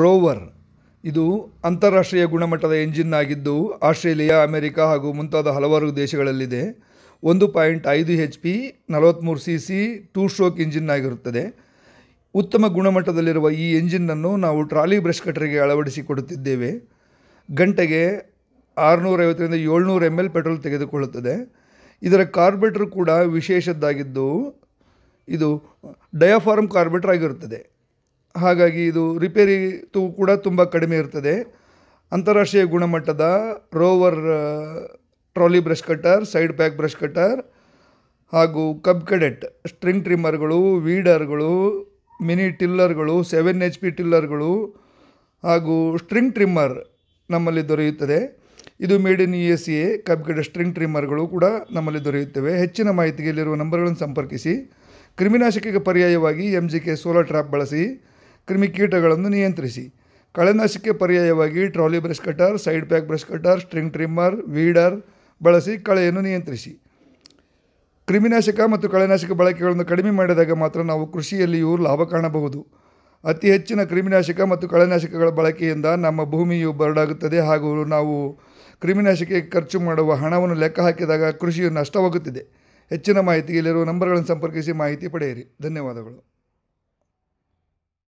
rover ಇದು ಅಂತಾರಾಷ್ಟ್ರೀಯ ಗುಣಮಟ್ಟದ ಎಂಜಿನ್ ಆಗಿದ್ದು ಆಸ್ಟ್ರೇಲಿಯಾ ಅಮೆರಿಕ ಹಾಗೂ ಮುಂತಾದ ಹಲವಾರು ದೇಶಗಳಲ್ಲಿದೆ ಒಂದು ಪಾಯಿಂಟ್ ಐದು ಹೆಚ್ ಪಿ ನಲವತ್ತ್ಮೂರು C C two stroke engine ಆಗಿರುತ್ತದೆ ಉತ್ತಮ ಗುಣಮಟ್ಟದಲ್ಲಿರುವ ಈ ಎಂಜಿನ್ನನ್ನು ನಾವು ಟ್ರಾಲಿ ಬ್ರಷ್ ಕಟ್ಟರಿಗೆ ಅಳವಡಿಸಿಕೊಡುತ್ತಿದ್ದೇವೆ ಗಂಟೆಗೆ ಆರುನೂರೈವತ್ತರಿಂದ ಏಳ್ನೂರು ಎಮ್ ಎಲ್ ಪೆಟ್ರೋಲ್ ತೆಗೆದುಕೊಳ್ಳುತ್ತದೆ ಇದರ ಕಾರ್ಬೆಟ್ರ್ ಕೂಡ ವಿಶೇಷದ್ದಾಗಿದ್ದು ಇದು ಡಯಾಫಾರಮ್ ಕಾರ್ಬೆಟ್ರ್ ಆಗಿರುತ್ತದೆ ಹಾಗಾಗಿ ಇದು ರಿಪೇರಿ ತೂ ಕೂಡ ತುಂಬ ಕಡಿಮೆ ಇರ್ತದೆ ಅಂತಾರಾಷ್ಟ್ರೀಯ ಗುಣಮಟ್ಟದ rover trolley brush cutter side pack brush cutter ಹಾಗೂ ಕಬ್ ಕಡೆಟ್ ಸ್ಟ್ರಿಂಗ್ ಟ್ರಿಮ್ಮರ್ಗಳು ವೀಡರ್ಗಳು ಮಿನಿ ಟಿಲ್ಲರ್ಗಳು ಸೆವೆನ್ ಎಚ್ ಪಿ ಟಿಲ್ಲರ್ಗಳು ಹಾಗೂ ಸ್ಟ್ರಿಂಗ್ ಟ್ರಿಮ್ಮರ್ ನಮ್ಮಲ್ಲಿ ದೊರೆಯುತ್ತದೆ ಇದು made in U S A ಕಬ್ಬಿಗಡ ಸ್ಟ್ರಿಂಗ್ ಟ್ರಿಮ್ಮರ್ಗಳು ಕೂಡ ನಮ್ಮಲ್ಲಿ ದೊರೆಯುತ್ತವೆ ಹೆಚ್ಚಿನ ಮಾಹಿತಿಗೆ ಇಲ್ಲಿರುವ ನಂಬರ್ಗಳನ್ನು ಸಂಪರ್ಕಿಸಿ ಕ್ರಿಮಿನಾಶಕಕ್ಕೆ ಪರ್ಯಾಯವಾಗಿ M G K solar trap ಬಳಸಿ ಕ್ರಿಮಿಕೀಟಗಳನ್ನು ನಿಯಂತ್ರಿಸಿ ಕಳೆನಾಶಕ್ಕೆ ಪರ್ಯಾಯವಾಗಿ trolley brush cutter side pack brush cutter string trimmer weeder ಬಳಸಿ ಕಳೆಯನ್ನು ನಿಯಂತ್ರಿಸಿ ಕ್ರಿಮಿನಾಶಕ ಮತ್ತು ಕಳೆನಾಶಕ ಬಳಕೆಗಳನ್ನು ಕಡಿಮೆ ಮಾಡಿದಾಗ ಮಾತ್ರ ನಾವು ಕೃಷಿಯಲ್ಲಿಯೂ ಲಾಭ ಕಾಣಬಹುದು ಅತಿ ಹೆಚ್ಚಿನ ಕ್ರಿಮಿನಾಶಕ ಮತ್ತು ಕಳೆನಾಶಕಗಳ ಬಳಕೆಯಿಂದ ನಮ್ಮ ಭೂಮಿಯು ಬರಡಾಗುತ್ತದೆ ಹಾಗೂ ನಾವು ಕ್ರಿಮಿನಾಶಕ ಖರ್ಚು ಮಾಡುವ ಹಣವನ್ನು ಲೆಕ್ಕ ಹಾಕಿದಾಗ ಕೃಷಿಯು ನಷ್ಟವಾಗುತ್ತಿದೆ ಹೆಚ್ಚಿನ ಮಾಹಿತಿಗೆ ಇಲ್ಲಿರುವ ನಂಬರ್ಗಳನ್ನು ಸಂಪರ್ಕಿಸಿ ಮಾಹಿತಿ ಪಡೆಯಿರಿ ಧನ್ಯವಾದಗಳು